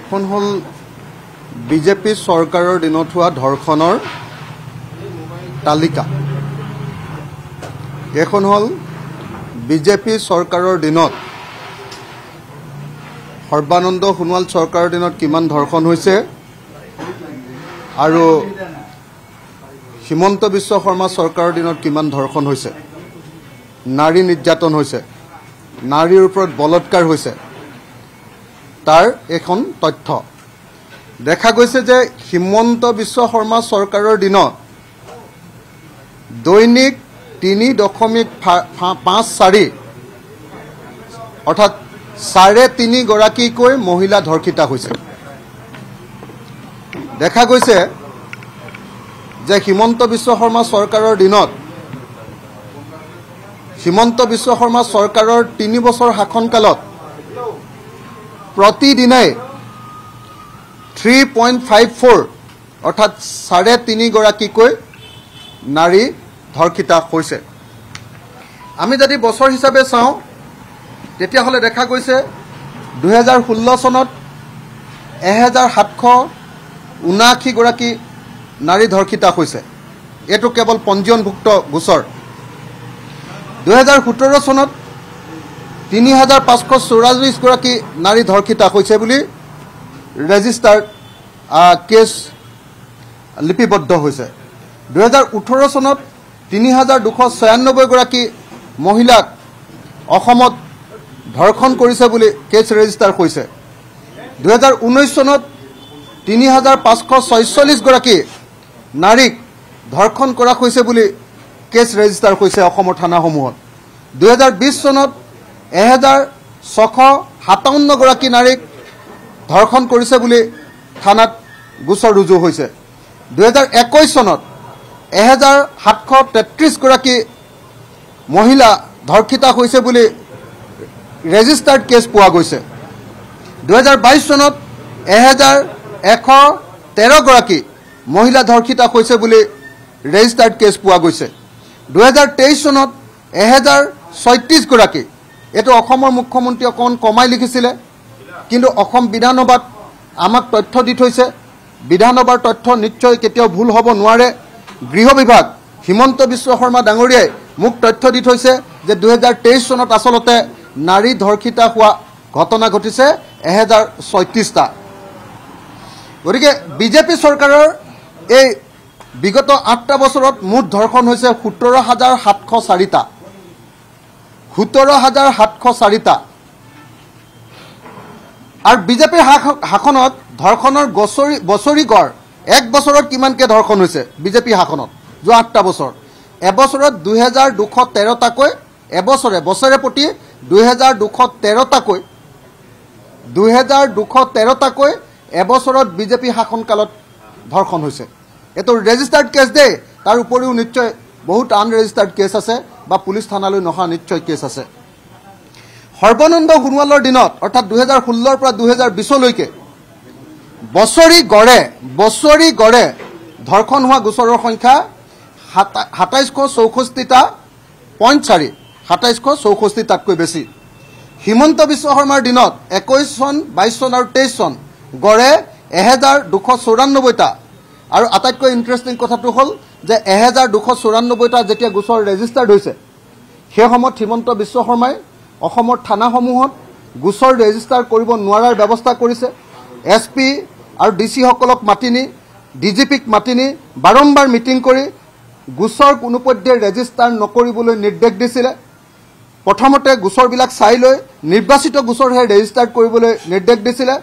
এখন হল বিজেপি চৰকাৰৰ দিনত হোৱা ধৰ্ষণৰ তালিকা এখন হল বিজেপি চৰকাৰৰ দিনত সৰ্বানন্দ সোণোৱাল চৰকাৰৰ দিনত কিমান ধৰ্ষণ হৈছে আৰু হিমন্ত বিশ্ব শৰ্মা চৰকাৰৰ দিনত কিমান ধৰ্ষণ হৈছে নাৰী নিৰ্যাতন হৈছে নাৰীৰ ওপৰত বলৎকাৰ হৈছে তাৰ এখন তথ্য দেখা গৈছে যে হিমন্ত বিশ্ব শৰ্মা চৰকাৰৰ দিনত দৈনিক তিনি দশমিক পাঁচ চাৰি অৰ্থাৎ চাৰে তিনিগৰাকীকৈ মহিলা ধৰ্ষিতা হৈছে দেখা গৈছে যে হিমন্ত বিশ্ব শৰ্মা চৰকাৰৰ দিনত হিমন্ত বিশ্ব শৰ্মা চৰকাৰৰ তিনি বছৰ শাসনকালত প্ৰতিদিনাই থ্ৰী পইণ্ট ফাইভ ফ'ৰ অৰ্থাৎ চাৰে তিনিগৰাকীকৈ নাৰী ধৰ্ষিতা হৈছে আমি যদি বছৰ হিচাপে চাওঁ তেতিয়াহ'লে দেখা গৈছে দুহেজাৰ ষোল্ল চনত এহেজাৰ সাতশ ঊনাশীগৰাকী নাৰী ধৰ্ষিতা হৈছে এইটো কেৱল পঞ্জীয়নভুক্ত গোচৰ দুহেজাৰ সোতৰ চনত তিনি হাজাৰ পাঁচশ চৌৰাল্লিছগৰাকী নাৰী ধৰ্ষিতা হৈছে বুলি ৰেজিষ্টাৰ কেছ লিপিবদ্ধ হৈছে দুহেজাৰ ওঠৰ চনত তিনি হাজাৰ দুশ ছয়ান্নব্বৈগৰাকী মহিলাক অসমত ধৰ্ষণ কৰিছে বুলি কেছ ৰেজিষ্টাৰ হৈছে দুহেজাৰ ঊনৈছ চনত তিনি হাজাৰ পাঁচশ ছয়চল্লিছগৰাকী নাৰীক ধৰ্ষণ কৰা হৈছে বুলি কেছ ৰেজিষ্টাৰ হৈছে অসমৰ থানাসমূহত দুহেজাৰ বিছ চনত এহেজাৰ ছশ সাতাৱন্নগৰাকী নাৰীক ধৰ্ষণ কৰিছে বুলি থানাত গোচৰ ৰুজু হৈছে দুহেজাৰ একৈছ চনত এহেজাৰ সাতশ তেত্ৰিছগৰাকী মহিলা ধৰ্ষিতা হৈছে বুলি ৰেজিষ্টাৰ্ড কেছ পোৱা গৈছে দুহেজাৰ বাইছ চনত এহেজাৰ এশ তেৰগৰাকী মহিলা ধৰ্ষিতা হৈছে বুলি ৰেজিষ্টাৰ্ড কেছ পোৱা গৈছে দুহেজাৰ তেইছ চনত এহেজাৰ ছয়ত্ৰিছগৰাকী এইটো অসমৰ মুখ্যমন্ত্ৰী অকণমান কমাই লিখিছিলে কিন্তু অসম বিধানসভাত আমাক তথ্য দি থৈছে বিধানসভাৰ তথ্য নিশ্চয় কেতিয়াও ভুল হ'ব নোৱাৰে গৃহ বিভাগ হিমন্ত বিশ্ব শৰ্মা ডাঙৰীয়াই মোক তথ্য দি থৈছে যে দুহেজাৰ তেইছ চনত আচলতে নাৰী ধৰ্ষিতা হোৱা ঘটনা ঘটিছে এহেজাৰ ছয়ত্ৰিছটা গতিকে বিজেপি চৰকাৰৰ এই বিগত আঠটা বছৰত মুঠ ধৰ্ষণ হৈছে সোতৰ হাজাৰ সাতশ চাৰিটা সোতৰ হাজাৰ সাতশ চাৰিটা আৰু বিজেপিৰ শাসনত ধৰ্ষণৰ বছৰি বছৰি গড় এক বছৰত কিমানকৈ ধৰ্ষণ হৈছে বিজেপি শাসনত যোৱা আঠটা বছৰ এবছৰত দুহেজাৰ দুশ তেৰটাকৈ এবছৰে বছৰে প্ৰতি দুহেজাৰ দুশ তেৰটাকৈ দুহেজাৰ দুশ তেৰটাকৈ এবছৰত বিজেপি শাসনকালত ধৰ্ষণ হৈছে এইটো ৰেজিষ্টাৰ্ড কেছ দেই তাৰ উপৰিও নিশ্চয় বহুত আনৰেজিষ্টাৰ্ড কেছ আছে বা পুলিচ থানালৈ নহা নিশ্চয় কেছ আছে সৰ্বানন্দ সোণোৱালৰ দিনত অৰ্থাৎ দুহেজাৰ ষোল্লৰ পৰা দুহেজাৰ বিছলৈকে বছৰি গড়ে বছৰি গড়ে ধৰ্ষণ হোৱা গোচৰৰ সংখ্যা সাতাইছশ চৌষষ্ঠিটা পইণ্ট চাৰি সাতাইছশ চৌষষ্ঠিটাতকৈ বেছি হিমন্ত বিশ্ব শৰ্মাৰ দিনত একৈছ চন বাইছ চন আৰু তেইছ চন গড়ে এহেজাৰ দুশ চৌৰান্নব্বৈটা আৰু আটাইতকৈ ইণ্টাৰেষ্টিং কথাটো হ'ল যে এহেজাৰ দুশ চৌৰান্নব্বৈটা যেতিয়া গোচৰ ৰেজিষ্টাৰ্ড হৈছে সেই সময়ত হিমন্ত বিশ্ব শৰ্মাই অসমৰ থানাসমূহত গোচৰ ৰেজিষ্টাৰ কৰিব নোৱাৰাৰ ব্যৱস্থা কৰিছে এছ পি আৰু ডি চিসকলক মাতি নি ডি জি পিক মাতি নি বাৰম্বাৰ মিটিং কৰি গোচৰ কোনোপধ্যে ৰেজিষ্টাৰ নকৰিবলৈ নিৰ্দেশ দিছিলে প্ৰথমতে গোচৰবিলাক চাই লৈ নিৰ্বাচিত গোচৰহে ৰেজিষ্টাৰ কৰিবলৈ নিৰ্দেশ দিছিলে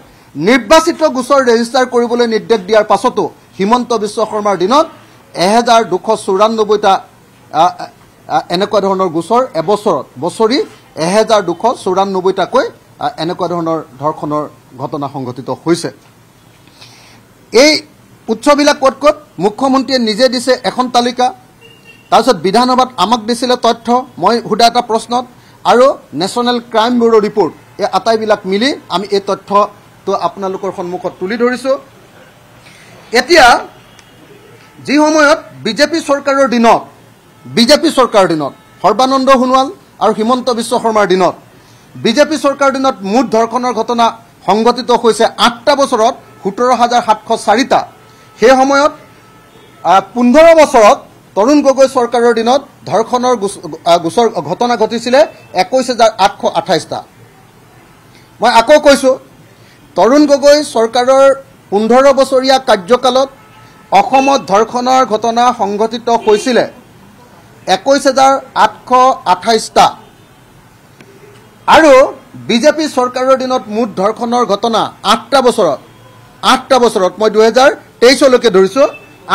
নিৰ্বাচিত গোচৰ ৰেজিষ্টাৰ কৰিবলৈ নিৰ্দেশ দিয়াৰ পাছতো হিমন্ত বিশ্ব শৰ্মাৰ দিনত এহেজাৰ দুশ চৌৰান্নব্বৈটা এনেকুৱা ধৰণৰ গোচৰ এবছৰত বছৰি এহেজাৰ দুশ চৌৰান্নব্বৈটাকৈ এনেকুৱা ধৰণৰ ধৰ্ষণৰ ঘটনা সংঘটিত হৈছে এই উৎসবিলাক ক'ত ক'ত মুখ্যমন্ত্ৰীয়ে নিজে দিছে এখন তালিকা তাৰপিছত বিধানসভাত আমাক দিছিলে তথ্য মই সোধা এটা প্ৰশ্নত আৰু নেশ্যনেল ক্ৰাইম ব্যুৰ' ৰিপৰ্ট এই আটাইবিলাক মিলি আমি এই তথ্যটো আপোনালোকৰ সন্মুখত তুলি ধৰিছোঁ এতিয়া যি সময়ত বিজেপি চৰকাৰৰ দিনত বিজেপি চৰকাৰৰ দিনত সৰ্বানন্দ সোণোৱাল আৰু হিমন্ত বিশ্ব শৰ্মাৰ দিনত বিজেপি চৰকাৰৰ দিনত মুঠ ধৰ্ষণৰ ঘটনা সংঘটিত হৈছে আঠটা বছৰত সোতৰ হাজাৰ সাতশ চাৰিটা সেই সময়ত পোন্ধৰ বছৰত তৰুণ গগৈ চৰকাৰৰ দিনত ধৰ্ষণৰ গোচৰ ঘটনা ঘটিছিলে একৈছ হাজাৰ আঠশ আঠাইছটা মই আকৌ কৈছোঁ তৰুণ গগৈ চৰকাৰৰ পোন্ধৰ বছৰীয়া কাৰ্যকালত অসমত ধৰ্ষণৰ ঘটনা সংঘটিত হৈছিলে একৈছ হেজাৰ আঠশ আঠাইছটা আৰু বিজেপি চৰকাৰৰ দিনত মুঠ ধৰ্ষণৰ ঘটনা আঠটা বছৰত আঠটা বছৰত মই দুহেজাৰ তেইছলৈকে ধৰিছোঁ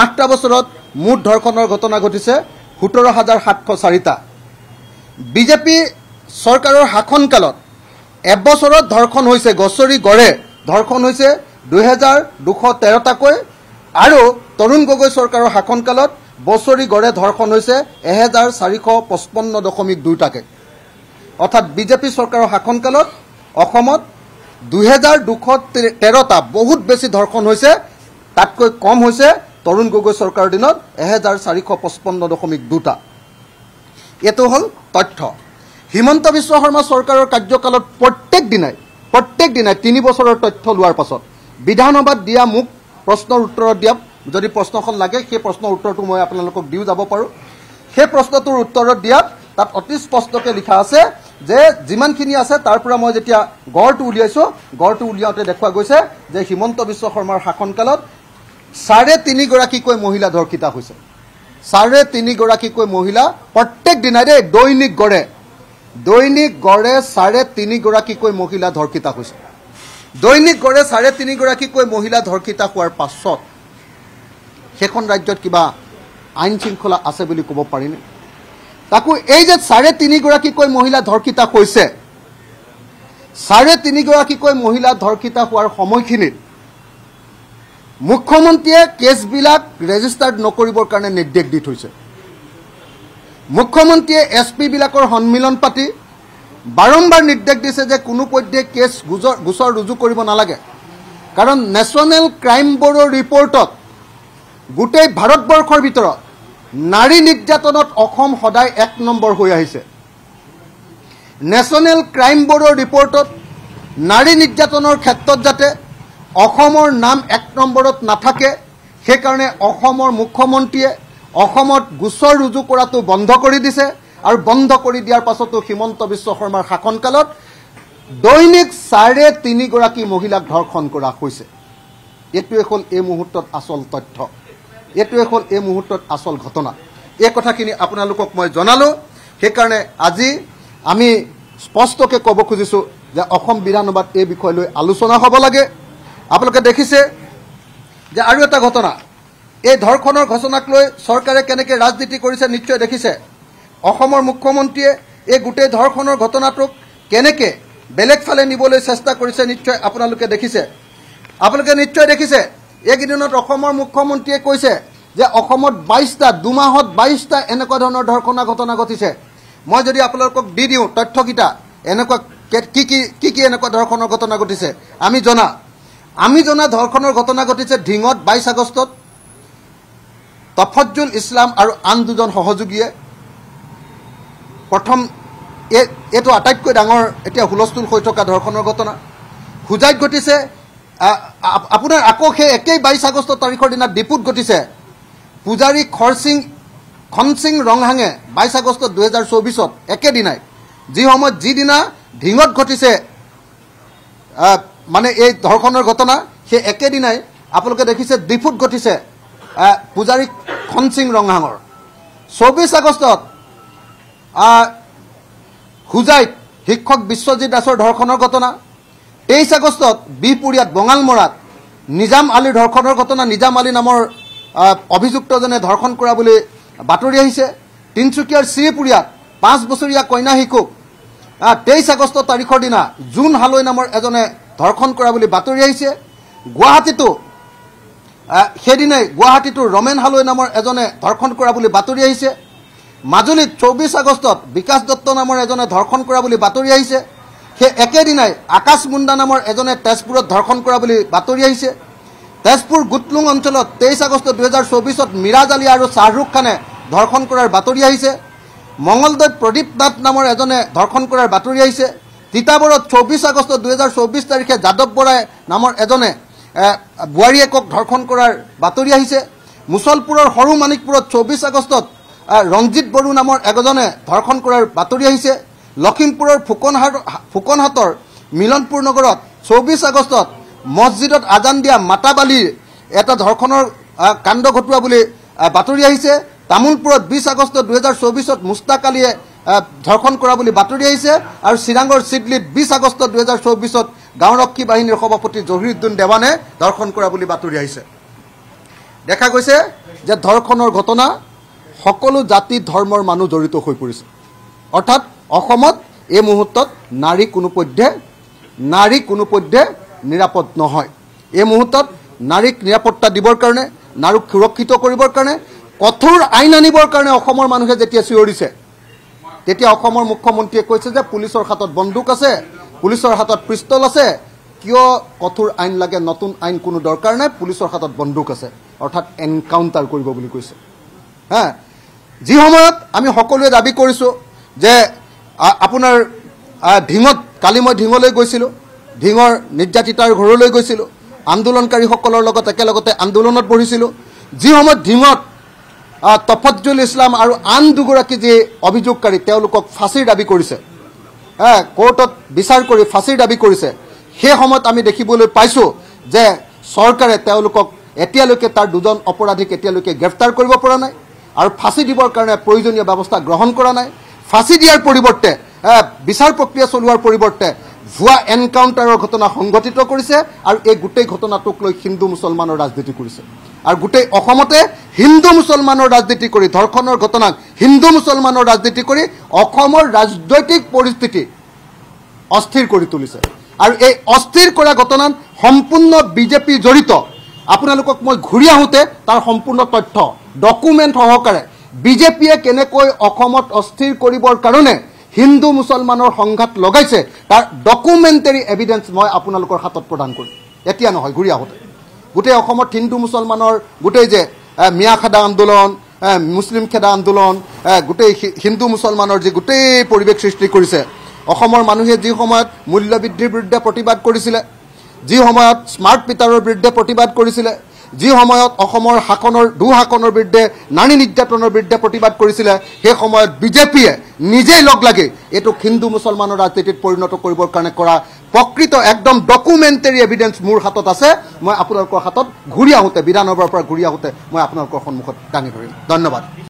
আঠটা বছৰত মুঠ ধৰ্ষণৰ ঘটনা ঘটিছে সোতৰ হাজাৰ সাতশ চাৰিটা বিজেপি চৰকাৰৰ শাসনকালত এবছৰত ধৰ্ষণ হৈছে গছৰি গড়ে ধৰ্ষণ হৈছে দুহেজাৰ দুশ তেৰটাকৈ আৰু তৰুণ গগৈ চৰকাৰৰ শাসনকালত বছৰি গড়ে ধৰ্ষণ হৈছে এহেজাৰ চাৰিশ পঁচপন্ন দশমিক দুটাকৈ অৰ্থাৎ বিজেপি চৰকাৰৰ শাসনকালত অসমত দুহেজাৰ দুশ তেৰটা বহুত বেছি ধৰ্ষণ হৈছে তাতকৈ কম হৈছে তৰুণ গগৈ চৰকাৰৰ দিনত এহেজাৰ চাৰিশ পঁচপন্ন দশমিক দুটা এইটো হ'ল তথ্য হিমন্ত বিশ্ব শৰ্মা চৰকাৰৰ কাৰ্যকালত প্ৰত্যেক দিনাই প্ৰত্যেক দিনাই তিনি বছৰৰ তথ্য লোৱাৰ পাছত বিধানসভাত দিয়া মোক প্ৰশ্নৰ উত্তৰত দিয়া যদি প্ৰশ্নখন লাগে সেই প্ৰশ্নৰ উত্তৰটো মই আপোনালোকক দিও যাব পাৰোঁ সেই প্ৰশ্নটোৰ উত্তৰত দিয়াত তাত অতি স্পষ্টকৈ লিখা আছে যে যিমানখিনি আছে তাৰ পৰা মই যেতিয়া গড়টো উলিয়াইছোঁ গড়টো উলিয়াওঁতে দেখুওৱা গৈছে যে হিমন্ত বিশ্ব শৰ্মাৰ শাসনকালত চাৰে তিনিগৰাকীকৈ মহিলা ধৰ্ষিতা হৈছে চাৰে তিনিগৰাকীকৈ মহিলা প্ৰত্যেক দিনাই দেই দৈনিক গড়ে দৈনিক গড়ে চাৰে তিনিগৰাকীকৈ মহিলা ধৰ্ষিতা হৈছে দৈনিক গড়ে চাৰে তিনিগৰাকীকৈ মহিলা ধৰ্ষিতা হোৱাৰ পাছত সেইখন ৰাজ্যত কিবা আইন শৃংখলা আছে বুলি ক'ব পাৰিনে তাকো এই যে চাৰে তিনিগৰাকীকৈ মহিলা ধৰ্ষিতা হৈছে চাৰে তিনিগৰাকীকৈ মহিলা ধৰ্ষিতা হোৱাৰ সময়খিনিত মুখ্যমন্ত্ৰীয়ে কেছবিলাক ৰেজিষ্টাৰ্ড নকৰিবৰ কাৰণে নিৰ্দেশ দি থৈছে মুখ্যমন্ত্ৰীয়ে এছ পিবিলাকৰ সন্মিলন পাতি বাৰম্বাৰ নিৰ্দেশ দিছে যে কোনো কোনোপধ্যে কেছ গোচৰ গোচৰ ৰুজু কৰিব নালাগে কাৰণ নেশ্যনেল ক্ৰাইম ব'ৰ্ডৰ ৰিপৰ্টত গোটেই ভাৰতবৰ্ষৰ ভিতৰত নাৰী নিৰ্যাতনত অসম সদায় এক নম্বৰ হৈ আহিছে নেশ্যনেল ক্ৰাইম ব্যুৰ ৰিপৰ্টত নাৰী নিৰ্যাতনৰ ক্ষেত্ৰত যাতে অসমৰ নাম এক নম্বৰত নাথাকে সেইকাৰণে অসমৰ মুখ্যমন্ত্ৰীয়ে অসমত গোচৰ ৰুজু কৰাটো বন্ধ কৰি দিছে আৰু বন্ধ কৰি দিয়াৰ পাছতো হিমন্ত বিশ্ব শৰ্মাৰ শাসনকালত দৈনিক চাৰে তিনিগৰাকী মহিলাক ধৰ্ষণ কৰা হৈছে এইটোৱে হ'ল এই মুহূৰ্তত আচল তথ্য এইটোৱে হ'ল এই মুহূৰ্তত আচল ঘটনা এই কথাখিনি আপোনালোকক মই জনালোঁ সেইকাৰণে আজি আমি স্পষ্টকৈ ক'ব খুজিছোঁ যে অসম বিধানসভাত এই বিষয় লৈ আলোচনা হ'ব লাগে আপোনালোকে দেখিছে যে আৰু এটা ঘটনা এই ধৰ্ষণৰ ঘটনাক লৈ চৰকাৰে কেনেকৈ ৰাজনীতি কৰিছে নিশ্চয় দেখিছে অসমৰ মুখ্যমন্ত্ৰীয়ে এই গোটেই ধৰ্ষণৰ ঘটনাটোক কেনেকৈ বেলেগ ফালে নিবলৈ চেষ্টা কৰিছে নিশ্চয় আপোনালোকে দেখিছে আপোনালোকে নিশ্চয় দেখিছে এইকেইদিনত অসমৰ মুখ্যমন্ত্ৰীয়ে কৈছে যে অসমত বাইছটা দুমাহত বাইছটা এনেকুৱা ধৰণৰ ধৰ্ষণৰ ঘটনা ঘটিছে মই যদি আপোনালোকক দি দিওঁ তথ্যকেইটা এনেকুৱা কি কি কি কি এনেকুৱা ধৰ্ষণৰ ঘটনা ঘটিছে আমি জনা আমি জনা ধৰ্ষণৰ ঘটনা ঘটিছে ঢিঙত বাইছ আগষ্টত তফজুল ইছলাম আৰু আন দুজন সহযোগীয়ে প্ৰথম এই এইটো আটাইতকৈ ডাঙৰ এতিয়া হুলস্থুল হৈ থকা ধৰ্ষণৰ ঘটনা হোজাইত ঘটিছে আপোনাৰ আকৌ সেই একেই বাইছ আগষ্ট তাৰিখৰ দিনা ডিপুত ঘটিছে পূজাৰী খৰসিং খনসিং ৰংহাঙে বাইছ আগষ্ট দুহেজাৰ চৌবিছত একেদিনাই যি সময়ত যিদিনা ধিঙত ঘটিছে মানে এই ধৰ্ষণৰ ঘটনা সেই একেদিনাই আপোনালোকে দেখিছে ডিফুত ঘটিছে পূজাৰী খনসিং ৰংহাঙৰ চৌবিছ আগষ্টত হুজাইত শিক্ষক বিশ্বজিৎ দাসৰ ধৰ্ষণৰ ঘটনা তেইছ আগষ্টত বিহপুৰীয়াত বঙালমৰাত নিজাম আলীৰ ধৰ্ষণৰ ঘটনা নিজাম আলী নামৰ অভিযুক্তজনে ধৰ্ষণ কৰা বুলি বাতৰি আহিছে তিনিচুকীয়াৰ শ্ৰীপুৰীয়াত পাঁচ বছৰীয়া কইনা শিশুক তেইছ আগষ্ট তাৰিখৰ দিনা জুন হালৈ নামৰ এজনে ধৰ্ষণ কৰা বুলি বাতৰি আহিছে গুৱাহাটীতো সেইদিনাই গুৱাহাটীটোৰ ৰমেন হালৈ নামৰ এজনে ধৰ্ষণ কৰা বুলি বাতৰি আহিছে মাজুলীত চৌবিশ আগষ্টত বিকাশ দত্ত নামৰ এজনে ধৰ্ষণ কৰা বুলি বাতৰি আহিছে সেই একেদিনাই আকাশ মুণ্ডা নামৰ এজনে তেজপুৰত ধৰ্ষণ কৰা বুলি বাতৰি আহিছে তেজপুৰ গুটলুং অঞ্চলত তেইছ আগষ্ট দুহেজাৰ চৌবিছত মিৰাজ আলী আৰু শ্বাহৰুখ খানে ধৰ্ষণ কৰাৰ বাতৰি আহিছে মঙলদৈত প্ৰদীপ নাথ নামৰ এজনে ধৰ্ষণ কৰাৰ বাতৰি আহিছে তিতাবৰত চৌবিছ আগষ্ট দুহেজাৰ চৌবিছ তাৰিখে যাদৱ বৰাই নামৰ এজনে বোৱাৰীয়েকক ধৰ্ষণ কৰাৰ বাতৰি আহিছে মুছলপুৰৰ সৰু মানিকপুৰত চৌবিছ আগষ্টত ৰঞ্জিত বড়ো নামৰ এজনে ধৰ্ষণ কৰাৰ বাতৰি আহিছে লখিমপুৰৰ ফুকন ফুকনহাটৰ মিলনপুৰ নগৰত চৌবিছ আগষ্টত মছজিদত আজান দিয়া মাতাবালিৰ এটা ধৰ্ষণৰ কাণ্ড ঘটোৱা বুলি বাতৰি আহিছে তামোলপুৰত বিছ আগষ্ট দুহেজাৰ চৌবিছত মুস্তাক আলীয়ে ধৰ্ষণ কৰা বুলি বাতৰি আহিছে আৰু চিৰাঙৰ ছিডলিত বিছ আগষ্ট দুহেজাৰ চৌবিছত গাঁওৰক্ষী বাহিনীৰ সভাপতি জহিৰুদ্দিন দেৱানে ধৰ্ষণ কৰা বুলি বাতৰি আহিছে দেখা গৈছে যে ধৰ্ষণৰ ঘটনা সকলো জাতি ধৰ্মৰ মানুহ জড়িত হৈ পৰিছে অৰ্থাৎ অসমত এই মুহূৰ্তত নাৰী কোনোপধ্যে নাৰী কোনোপধ্যে নিৰাপদ নহয় এই মুহূৰ্তত নাৰীক নিৰাপত্তা দিবৰ কাৰণে নাৰীক সুৰক্ষিত কৰিবৰ কাৰণে কঠোৰ আইন আনিবৰ কাৰণে অসমৰ মানুহে যেতিয়া চিঞৰিছে তেতিয়া অসমৰ মুখ্যমন্ত্ৰীয়ে কৈছে যে পুলিচৰ হাতত বন্দুক আছে পুলিচৰ হাতত পিষ্টল আছে কিয় কঠোৰ আইন লাগে নতুন আইন কোনো দৰকাৰ নাই পুলিচৰ হাতত বন্দুক আছে অৰ্থাৎ এনকাউণ্টাৰ কৰিব বুলি কৈছে হা যি সময়ত আমি সকলোৱে দাবী কৰিছোঁ যে আপোনাৰ ঢিঙত কালি মই ঢিঙলৈ গৈছিলোঁ ঢিঙৰ নিৰ্যাতিতাৰ ঘৰলৈ গৈছিলোঁ আন্দোলনকাৰীসকলৰ লগত একেলগতে আন্দোলনত বহিছিলোঁ যি সময়ত ঢিঙত তফজুল ইছলাম আৰু আন দুগৰাকী যি অভিযোগকাৰী তেওঁলোকক ফাঁচীৰ দাবী কৰিছে কোৰ্টত বিচাৰ কৰি ফাঁচীৰ দাবী কৰিছে সেই সময়ত আমি দেখিবলৈ পাইছোঁ যে চৰকাৰে তেওঁলোকক এতিয়ালৈকে তাৰ দুজন অপৰাধীক এতিয়ালৈকে গ্ৰেপ্তাৰ কৰিব পৰা নাই আৰু ফাঁচি দিবৰ কাৰণে প্ৰয়োজনীয় ব্যৱস্থা গ্ৰহণ কৰা নাই ফাঁচি দিয়াৰ পৰিৱৰ্তে বিচাৰ প্ৰক্ৰিয়া চলোৱাৰ পৰিৱৰ্তে ভুৱা এনকাউণ্টাৰৰ ঘটনা সংঘটিত কৰিছে আৰু এই গোটেই ঘটনাটোক লৈ হিন্দু মুছলমানৰ ৰাজনীতি কৰিছে আৰু গোটেই অসমতে হিন্দু মুছলমানৰ ৰাজনীতি কৰি ধৰ্ষণৰ ঘটনাক হিন্দু মুছলমানৰ ৰাজনীতি কৰি অসমৰ ৰাজনৈতিক পৰিস্থিতি অস্থিৰ কৰি তুলিছে আৰু এই অস্থিৰ কৰা ঘটনাত সম্পূৰ্ণ বিজেপি জড়িত আপোনালোকক মই ঘূৰি আহোঁতে তাৰ সম্পূৰ্ণ তথ্য ডকুমেণ্ট সহকাৰে বিজেপিয়ে কেনেকৈ অসমত অস্থিৰ কৰিবৰ কাৰণে হিন্দু মুছলমানৰ সংঘাত লগাইছে তাৰ ডকুমেণ্টেৰী এভিডেঞ্চ মই আপোনালোকৰ হাতত প্ৰদান কৰিম এতিয়া নহয় ঘূৰি আহোঁতে গোটেই অসমত হিন্দু মুছলমানৰ গোটেই যে মিয়া খেদা আন্দোলন মুছলিম খেদা আন্দোলন গোটেই হিন্দু মুছলমানৰ যি গোটেই পৰিৱেশ সৃষ্টি কৰিছে অসমৰ মানুহে যি সময়ত মূল্যবৃদ্ধিৰ বিৰুদ্ধে প্ৰতিবাদ কৰিছিলে যি সময়ত স্মাৰ্ট মিটাৰৰ বিৰুদ্ধে প্ৰতিবাদ কৰিছিলে যি সময়ত অসমৰ শাসনৰ দুঃশাসনৰ বিৰুদ্ধে নাৰী নিৰ্যাতনৰ বিৰুদ্ধে প্ৰতিবাদ কৰিছিলে সেই সময়ত বিজেপিয়ে নিজেই লগ লাগি এইটোক হিন্দু মুছলমানৰ ৰাজনীতিত পৰিণত কৰিবৰ কাৰণে কৰা প্ৰকৃত একদম ডকুমেণ্টেৰী এভিডেঞ্চ মোৰ হাতত আছে মই আপোনালোকৰ হাতত ঘূৰি আহোঁতে বিধানসভাৰ পৰা ঘূৰি আহোঁতে মই আপোনালোকৰ সন্মুখত দাঙি ধৰিম ধন্যবাদ